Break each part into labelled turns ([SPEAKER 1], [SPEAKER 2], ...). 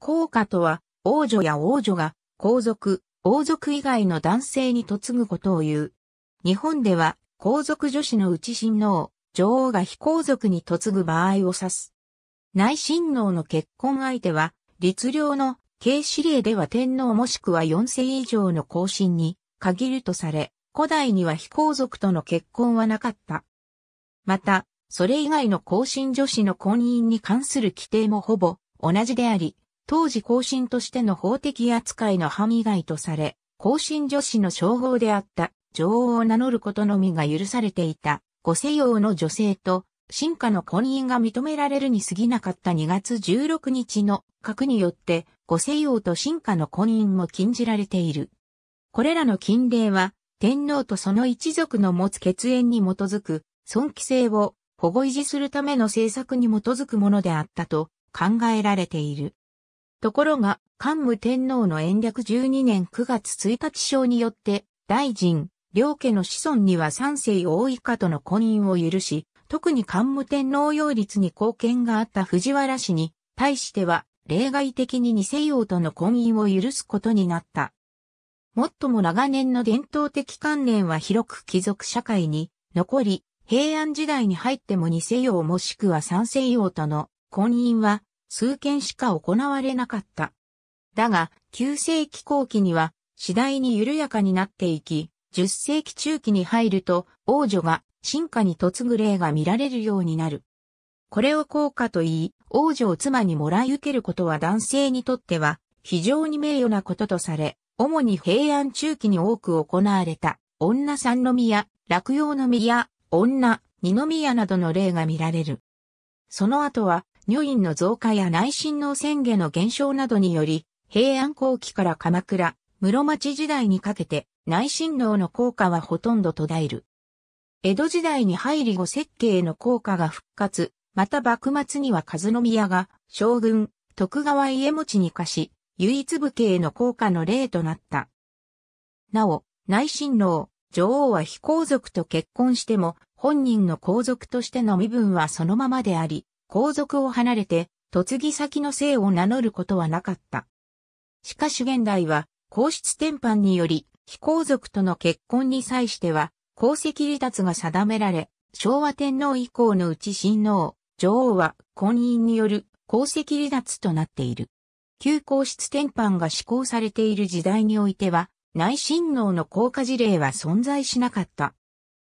[SPEAKER 1] 皇家とは、王女や王女が、皇族、王族以外の男性に嫁ぐことを言う。日本では、皇族女子のうち親王、女王が非皇族に嫁ぐ場合を指す。内親王の結婚相手は、律令の軽司令では天皇もしくは4世以上の後進に限るとされ、古代には非皇族との結婚はなかった。また、それ以外の後進女子の婚姻に関する規定もほぼ同じであり、当時更進としての法的扱いの範囲外とされ、更進女子の称号であった女王を名乗ることのみが許されていた、ご西洋の女性と、進化の婚姻が認められるに過ぎなかった2月16日の核によって、ご西洋と進化の婚姻も禁じられている。これらの禁令は、天皇とその一族の持つ血縁に基づく、尊貴性を保護維持するための政策に基づくものであったと考えられている。ところが、桓武天皇の延暦12年9月1日章によって、大臣、両家の子孫には三世大以下との婚姻を許し、特に桓武天皇擁立に貢献があった藤原氏に、対しては、例外的に二世王との婚姻を許すことになった。もっとも長年の伝統的関連は広く貴族社会に残り、平安時代に入っても二世王もしくは三世王との婚姻は数件しか行われなかった。だが、9世紀後期には次第に緩やかになっていき、10世紀中期に入ると王女が進化に嫁ぐ例が見られるようになる。これを効果と言い、王女を妻にもらい受けることは男性にとっては非常に名誉なこととされ、主に平安中期に多く行われた女三宮、落葉の宮、女二宮などの例が見られる。その後は女院の増加や内親王宣言の減少などにより、平安後期から鎌倉、室町時代にかけて内親王の効果はほとんど途絶える。江戸時代に入り後設計の効果が復活、また幕末には和宮が将軍、徳川家持に貸し、唯一武家への効果の例となった。なお、内親王、女王は非皇族と結婚しても、本人の皇族としての身分はそのままであり、皇族を離れて、嫁ぎ先の姓を名乗ることはなかった。しかし現代は、皇室転換により、非皇族との結婚に際しては、皇籍離脱が定められ、昭和天皇以降のうち親王、女王は婚姻による皇籍離脱となっている。旧皇室転換が施行されている時代においては、内親王の降下事例は存在しなかった。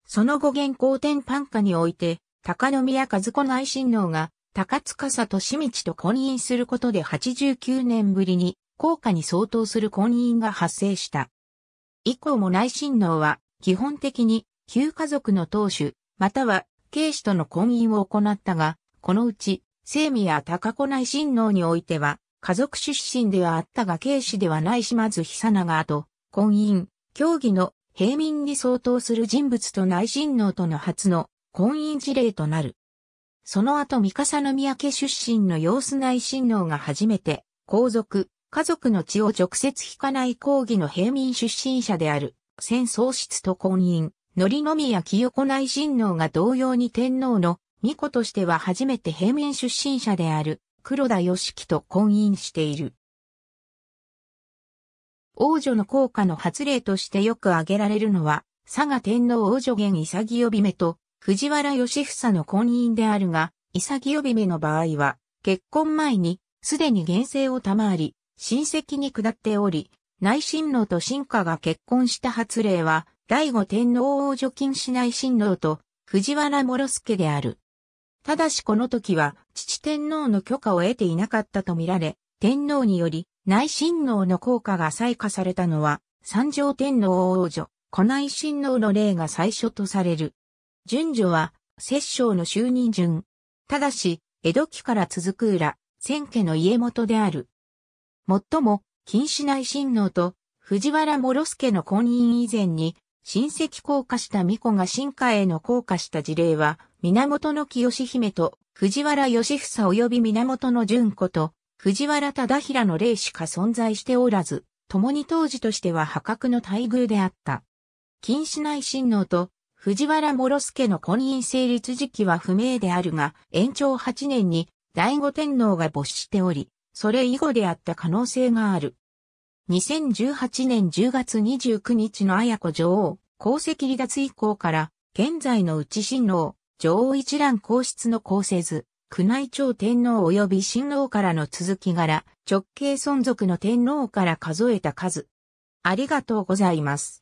[SPEAKER 1] その後現行転般下において、高宮和子内親王が、高司利道と婚姻することで89年ぶりに、効果に相当する婚姻が発生した。以降も内親王は、基本的に、旧家族の当主、または、慶子との婚姻を行ったが、このうち、聖宮高子内親王においては、家族出身ではあったが慶子ではない島津久永と、婚姻、協議の平民に相当する人物と内親王との初の婚姻事例となる。その後三笠宮家出身の様子内親王が初めて、皇族、家族の血を直接引かない抗議の平民出身者である、戦喪失と婚姻、則宮清子内親王が同様に天皇の巫女としては初めて平民出身者である、黒田義樹と婚姻している。王女の効果の発令としてよく挙げられるのは、佐賀天皇王女元潔びめと、藤原義房の婚姻であるが、潔目の場合は、結婚前に、すでに厳正を賜り、親戚に下っており、内親王と進化が結婚した発令は、第五天皇を除禁しない親王と、藤原諸助である。ただしこの時は、父天皇の許可を得ていなかったとみられ、天皇により、内親王の効果が採化されたのは、三条天皇王女、古内親王の例が最初とされる。順序は、摂政の就任順。ただし、江戸期から続く裏、千家の家元である。もっとも、近市内親王と藤原諸助の婚姻以前に、親戚降下した巫女が進化への降下した事例は、源清姫と藤原義房及び源の純子と藤原忠平の霊しか存在しておらず、共に当時としては破格の待遇であった。近市内親王と藤原諸助の婚姻成立時期は不明であるが、延長8年に第五天皇が没しており、それ以後であった可能性がある。2018年10月29日の綾子女王、皇籍離脱以降から、現在の内親王、女王一覧皇室の皇成図、宮内庁天皇及び親王からの続き柄、直系存続の天皇から数えた数。ありがとうございます。